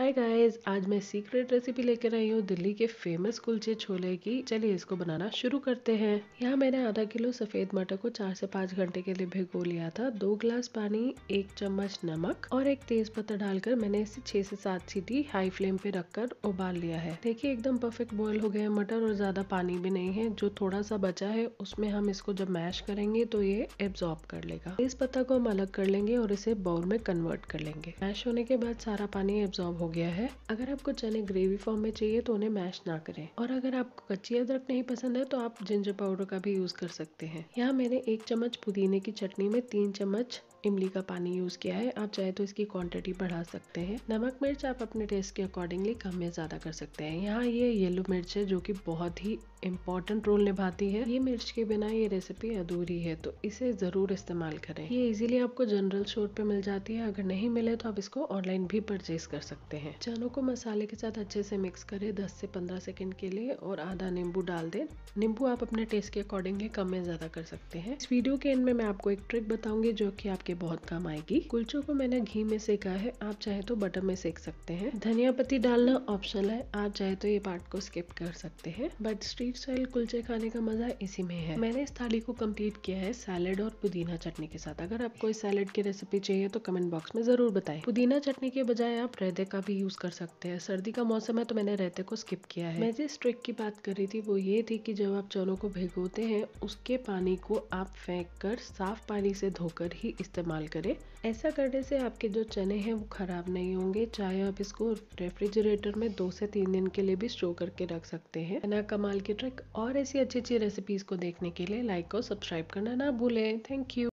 hi guys आज मैं secret recipe लेकर आई हूँ दिल्ली के फेमस कुलचे छोले की चलिए इसको बनाना शुरू करते हैं यहाँ मैंने आधा किलो सफ़ेद मटर को चार से पाँच घंटे के लिए भिगो लिया था दो ग्लास पानी एक चम्मच नमक और एक तेज पत्ता डालकर मैंने इसे छह से सात सीटी हाई फ्लेम पे रखकर उबाल लिया है देखिए एकदम परफेक्ट बॉयल हो गया मटर और ज़्यादा पानी भी नहीं है जो थोड़ा सा बचा है उसमें हम इसको जब मैश करेंगे तो ये एब्जॉर्ब कर लेगा तेज पत्ता को हम अलग कर लेंगे और इसे बाउल में कन्वर्ट कर लेंगे मैश होने के बाद सारा पानी एब्जॉर्ब होगा गया है अगर आपको चने ग्रेवी फॉर्म में चाहिए तो उन्हें मैश ना करें और अगर आपको कच्ची अदरक नहीं पसंद है तो आप जिंजर पाउडर का भी यूज कर सकते हैं यहाँ मैंने एक चम्मच पुदीने की चटनी में तीन चम्मच इमली का पानी यूज़ किया है आप चाहे तो इसकी क्वांटिटी बढ़ा सकते हैं नमक मिर्च आप अपने टेस्ट के अकॉर्डिंगली कम या ज़्यादा कर सकते हैं यहाँ ये येलो मिर्च है जो कि बहुत ही इम्पोर्टेंट रोल निभाती है ये मिर्च के बिना ये रेसिपी अधूरी है तो इसे ज़रूर इस्तेमाल करें ये इजीली आपको जनरल स्टोर पे मिल जाती है अगर नहीं मिले तो आप इसको ऑनलाइन भी परचेज कर सकते हैं हैं चनों को मसाले के साथ अच्छे से मिक्स करें 10 से 15 सेकंड के लिए और आधा नींबू डाल दें नींबू आप अपने टेस्ट के अकॉर्डिंग कम या ज़्यादा कर सकते हैं इस वीडियो के एंड में मैं आपको एक ट्रिक बताऊंगी जो की आपके बहुत काम आएगी कुल्चों को मैंने घी में सेका है आप चाहे तो बटर में सेक सकते हैं धनिया पत्ती डालना ऑप्शनल है आप चाहे तो ये पार्ट को स्किप कर सकते हैं बट स्ट्रीट स्टाइल कुल्चे खाने का मजा इसी में है मैंने इस थाली को कम्प्लीट किया है सैलेड और पुदीना चटनी के साथ अगर आपको इस सैलेड की रेसिपी चाहिए तो कमेंट बॉक्स में जरूर बताएं पुदीना चटनी के बजाय आप रेदे का का भी यूज़ कर सकते हैं सर्दी का मौसम है तो मैंने रहते को स्किप किया है मैं जिस ट्रिक की बात कर रही थी वो ये थी कि जब आप चनों को भिगोते हैं उसके पानी को आप फेंक कर साफ पानी से धोकर ही इस्तेमाल करें ऐसा करने से आपके जो चने हैं वो खराब नहीं होंगे चाहे आप इसको रेफ्रिजरेटर में दो से तीन दिन के लिए भी स्टोर करके रख सकते हैं ना कमाल की ट्रिक और ऐसी अच्छी अच्छी रेसिपीज को देखने के लिए लाइक और सब्सक्राइब करना ना भूलें थैंक यू